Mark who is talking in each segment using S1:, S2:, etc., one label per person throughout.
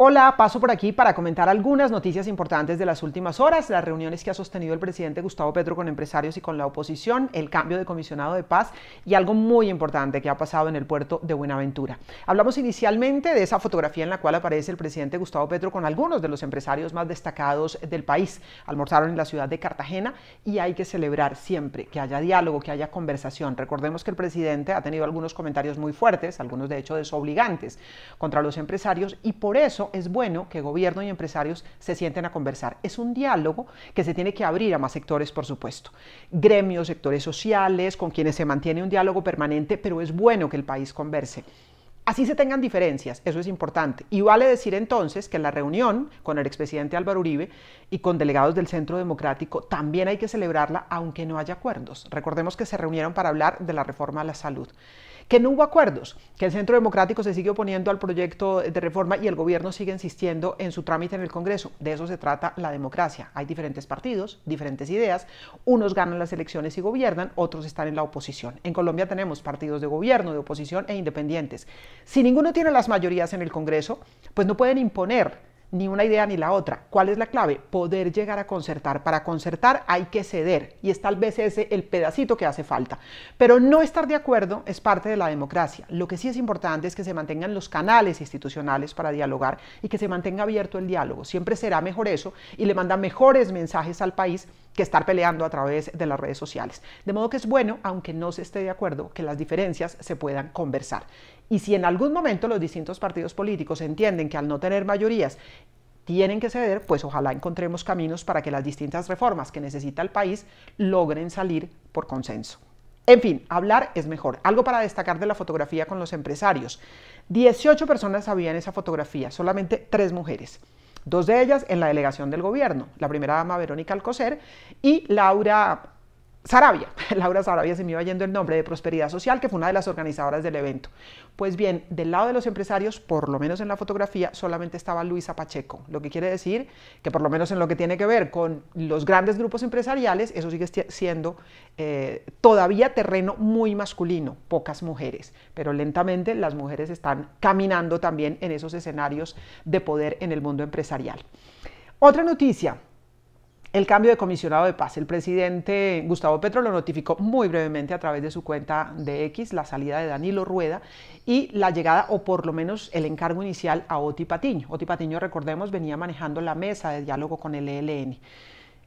S1: Hola, paso por aquí para comentar algunas noticias importantes de las últimas horas, las reuniones que ha sostenido el presidente Gustavo Petro con empresarios y con la oposición, el cambio de comisionado de paz y algo muy importante que ha pasado en el puerto de Buenaventura. Hablamos inicialmente de esa fotografía en la cual aparece el presidente Gustavo Petro con algunos de los empresarios más destacados del país. Almorzaron en la ciudad de Cartagena y hay que celebrar siempre que haya diálogo, que haya conversación. Recordemos que el presidente ha tenido algunos comentarios muy fuertes, algunos de hecho desobligantes contra los empresarios y por eso es bueno que gobierno y empresarios se sienten a conversar. Es un diálogo que se tiene que abrir a más sectores, por supuesto. Gremios, sectores sociales, con quienes se mantiene un diálogo permanente, pero es bueno que el país converse. Así se tengan diferencias, eso es importante. Y vale decir entonces que la reunión con el expresidente Álvaro Uribe y con delegados del Centro Democrático también hay que celebrarla aunque no haya acuerdos. Recordemos que se reunieron para hablar de la reforma a la salud. Que no hubo acuerdos, que el Centro Democrático se sigue oponiendo al proyecto de reforma y el gobierno sigue insistiendo en su trámite en el Congreso. De eso se trata la democracia. Hay diferentes partidos, diferentes ideas. Unos ganan las elecciones y gobiernan, otros están en la oposición. En Colombia tenemos partidos de gobierno, de oposición e independientes. Si ninguno tiene las mayorías en el Congreso, pues no pueden imponer ni una idea ni la otra. ¿Cuál es la clave? Poder llegar a concertar. Para concertar hay que ceder y es tal vez ese el pedacito que hace falta. Pero no estar de acuerdo es parte de la democracia. Lo que sí es importante es que se mantengan los canales institucionales para dialogar y que se mantenga abierto el diálogo. Siempre será mejor eso y le manda mejores mensajes al país que estar peleando a través de las redes sociales. De modo que es bueno, aunque no se esté de acuerdo, que las diferencias se puedan conversar. Y si en algún momento los distintos partidos políticos entienden que al no tener mayorías tienen que ceder, pues ojalá encontremos caminos para que las distintas reformas que necesita el país logren salir por consenso. En fin, hablar es mejor. Algo para destacar de la fotografía con los empresarios. 18 personas habían esa fotografía, solamente tres mujeres dos de ellas en la delegación del gobierno, la primera dama Verónica Alcocer y Laura Sarabia, Laura Sarabia se me iba yendo el nombre de Prosperidad Social, que fue una de las organizadoras del evento. Pues bien, del lado de los empresarios, por lo menos en la fotografía, solamente estaba Luisa Pacheco, lo que quiere decir que por lo menos en lo que tiene que ver con los grandes grupos empresariales, eso sigue siendo eh, todavía terreno muy masculino, pocas mujeres, pero lentamente las mujeres están caminando también en esos escenarios de poder en el mundo empresarial. Otra noticia, el cambio de comisionado de paz. El presidente Gustavo Petro lo notificó muy brevemente a través de su cuenta de X, la salida de Danilo Rueda y la llegada, o por lo menos el encargo inicial, a Oti Patiño. Oti Patiño, recordemos, venía manejando la mesa de diálogo con el ELN.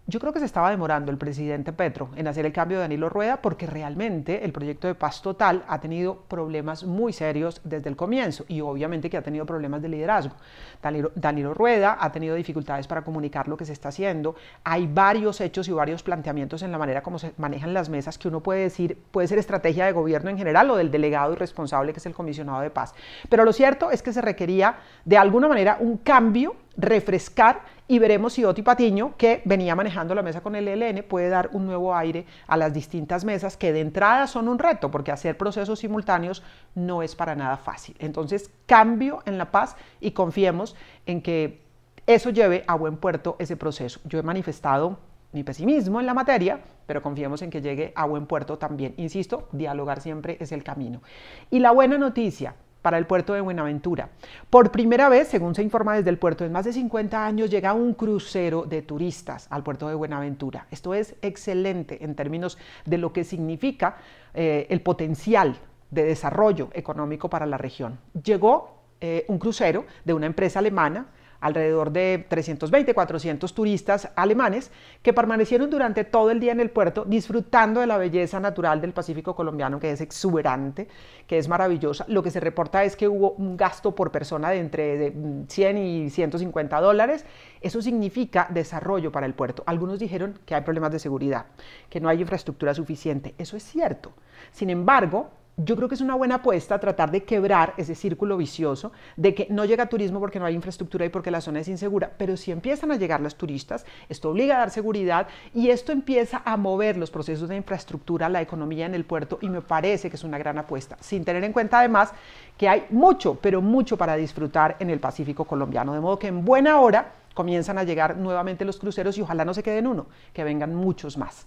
S1: Yo creo que se estaba demorando el presidente Petro en hacer el cambio de Danilo Rueda porque realmente el proyecto de paz total ha tenido problemas muy serios desde el comienzo y obviamente que ha tenido problemas de liderazgo. Danilo, Rueda ha tenido dificultades para comunicar lo que se está haciendo. Hay varios hechos y varios planteamientos en la manera como se manejan las mesas que uno puede decir puede ser estrategia de gobierno en general o del delegado y responsable que es el comisionado de paz. Pero lo cierto es que se requería de alguna manera un cambio refrescar y veremos si Oti Patiño, que venía manejando la mesa con el ELN, puede dar un nuevo aire a las distintas mesas que de entrada son un reto, porque hacer procesos simultáneos no es para nada fácil. Entonces, cambio en La Paz y confiemos en que eso lleve a buen puerto ese proceso. Yo he manifestado mi pesimismo en la materia, pero confiemos en que llegue a buen puerto también. Insisto, dialogar siempre es el camino. Y la buena noticia, para el puerto de Buenaventura. Por primera vez, según se informa desde el puerto, en más de 50 años llega un crucero de turistas al puerto de Buenaventura. Esto es excelente en términos de lo que significa eh, el potencial de desarrollo económico para la región. Llegó eh, un crucero de una empresa alemana alrededor de 320, 400 turistas alemanes que permanecieron durante todo el día en el puerto disfrutando de la belleza natural del Pacífico colombiano que es exuberante, que es maravillosa. Lo que se reporta es que hubo un gasto por persona de entre 100 mm, y 150 dólares. Eso significa desarrollo para el puerto. Algunos dijeron que hay problemas de seguridad, que no hay infraestructura suficiente. Eso es cierto. Sin embargo, yo creo que es una buena apuesta tratar de quebrar ese círculo vicioso de que no llega turismo porque no hay infraestructura y porque la zona es insegura, pero si empiezan a llegar los turistas, esto obliga a dar seguridad y esto empieza a mover los procesos de infraestructura, la economía en el puerto y me parece que es una gran apuesta, sin tener en cuenta además que hay mucho, pero mucho para disfrutar en el Pacífico colombiano, de modo que en buena hora comienzan a llegar nuevamente los cruceros y ojalá no se queden uno, que vengan muchos más.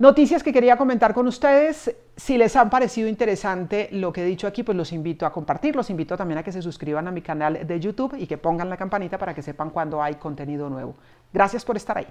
S1: Noticias que quería comentar con ustedes. Si les han parecido interesante lo que he dicho aquí, pues los invito a compartir, los invito también a que se suscriban a mi canal de YouTube y que pongan la campanita para que sepan cuando hay contenido nuevo. Gracias por estar ahí.